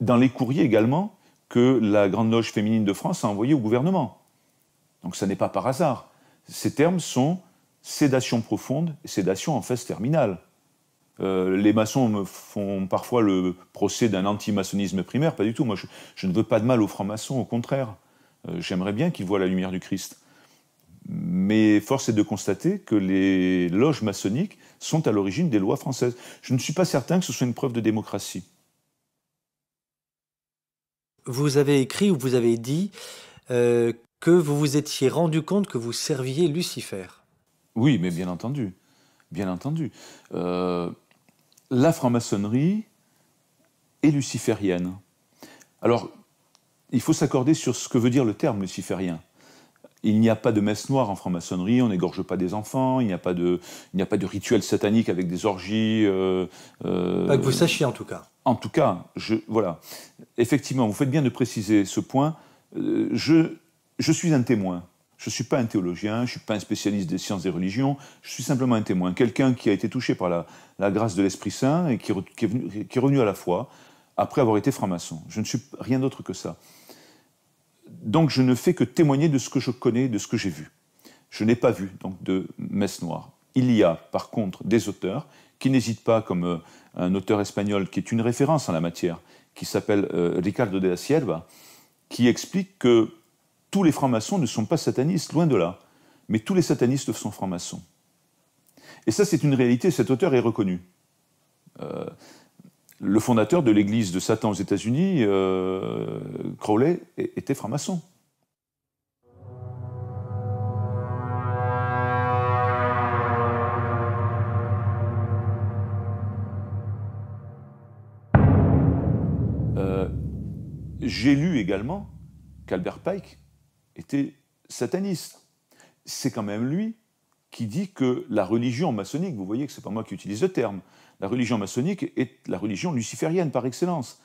dans les courriers également que la Grande Loge féminine de France a envoyé au gouvernement. Donc ça n'est pas par hasard. Ces termes sont sédation profonde et sédation en phase terminale. Euh, les maçons me font parfois le procès d'un anti-maçonnisme primaire, pas du tout. Moi, je, ne veux pas de mal aux francs-maçons, au contraire. Euh, j'aimerais bien qu'ils voient la lumière du Christ. Mais force est de constater que les loges maçonniques sont à l'origine des lois françaises. Je ne suis pas certain que ce soit une preuve de démocratie vous avez écrit ou vous avez dit euh, que vous vous étiez rendu compte que vous serviez Lucifer. Oui, mais bien entendu, bien entendu. Euh, la franc-maçonnerie est luciférienne. Alors, il faut s'accorder sur ce que veut dire le terme luciférien. Il n'y a pas de messe noire en franc-maçonnerie, on n'égorge pas des enfants, il n'y a pas de, a pas de rituel satanique avec des orgies. Euh, pas que vous sachiez en tout cas. En tout cas, voilà. Effectivement, vous faites bien de préciser ce point. Euh, je, je suis un témoin. Je ne suis pas un théologien, je ne suis pas un spécialiste des sciences des religions, je suis simplement un témoin, quelqu'un qui a été touché par la, grâce de l'Esprit Saint et qui, est revenu à la foi après avoir été franc-maçon. Je ne suis rien d'autre que ça. Donc je ne fais que témoigner de ce que je connais, de ce que j'ai vu. Je n'ai pas vu donc de messe noire. Il y a par contre des auteurs qui n'hésitent pas, comme euh, un auteur espagnol qui est une référence en la matière, qui s'appelle euh, Ricardo de la Sierva, qui explique que tous les francs-maçons ne sont pas satanistes, loin de là, mais tous les satanistes sont francs-maçons. Et ça, c'est une réalité, cet auteur est reconnu. Euh, le fondateur de l'église de Satan aux États-Unis, Crowley, était franc-maçon. J'ai lu également qu'Albert Pike était sataniste. C'est quand même lui qui dit que la religion maçonnique, vous voyez que ce n'est pas moi qui utilise le terme, la religion maçonnique est la religion luciférienne par excellence.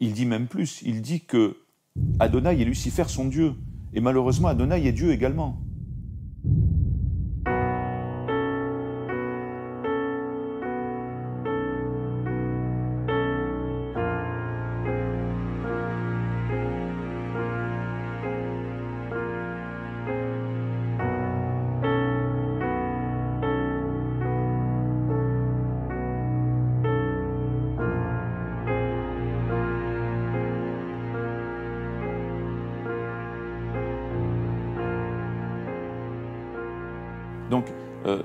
Il dit même plus, il dit que Adonai et Lucifer sont Dieu. Et malheureusement, Adonai est Dieu également. Donc, euh,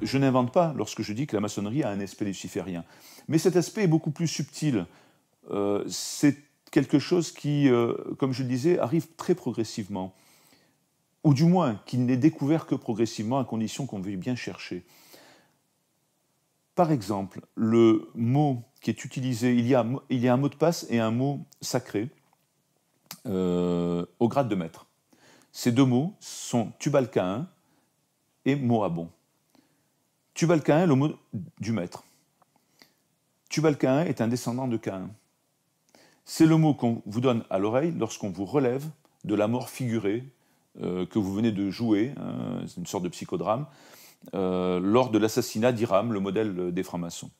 je n'invente pas lorsque je dis que la maçonnerie a un aspect luciférien. Mais cet aspect est beaucoup plus subtil. Euh, c'est quelque chose qui, euh, comme je le disais, arrive très progressivement. Ou du moins, qui n'est découvert que progressivement, à condition qu'on veuille bien chercher. Par exemple, le mot qui est utilisé, il y a, il y a un mot de passe et un mot sacré au grade de maître. Ces deux mots sont tubalcain » et Moabon. Tubal Caïn est le mot du maître. Tubal Caïn est un descendant de Caïn. C'est le mot qu'on vous donne à l'oreille lorsqu'on vous relève de la mort figurée euh, que vous venez de jouer, hein, c'est une sorte de psychodrame, euh, lors de l'assassinat d'Iram, le modèle des francs-maçons.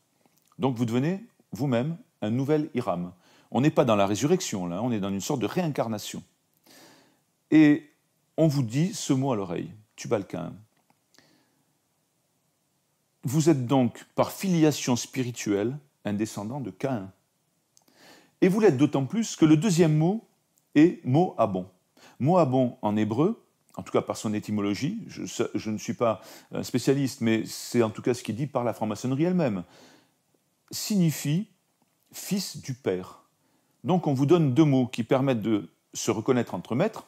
Donc vous devenez vous-même un nouvel Iram. On n'est pas dans la résurrection, là, on est dans une sorte de réincarnation. Et on vous dit ce mot à l'oreille, Tubal Caïn. Vous êtes donc, par filiation spirituelle, un descendant de Caïn. Et vous l'êtes d'autant plus que le deuxième mot est Moabon. Moabon en hébreu, en tout cas par son étymologie, je, ne suis pas spécialiste, mais c'est en tout cas ce qui est dit par la franc-maçonnerie elle-même, signifie fils du Père. Donc on vous donne deux mots qui permettent de se reconnaître entre maîtres,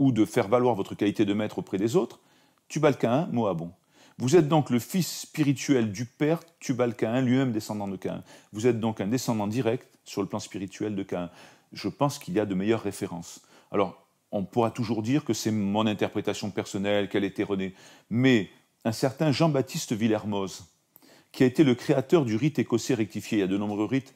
ou de faire valoir votre qualité de maître auprès des autres, Tubal-Caïn, Moabon. Vous êtes donc le fils spirituel du père Tubal Caïn, lui-même descendant de Caïn. Vous êtes donc un descendant direct sur le plan spirituel de Caïn. Je pense qu'il y a de meilleures références. Alors, on pourra toujours dire que c'est mon interprétation personnelle, qu'elle est erronée, mais un certain Jean-Baptiste Villermoz, qui a été le créateur du rite écossais rectifié, il y a de nombreux rites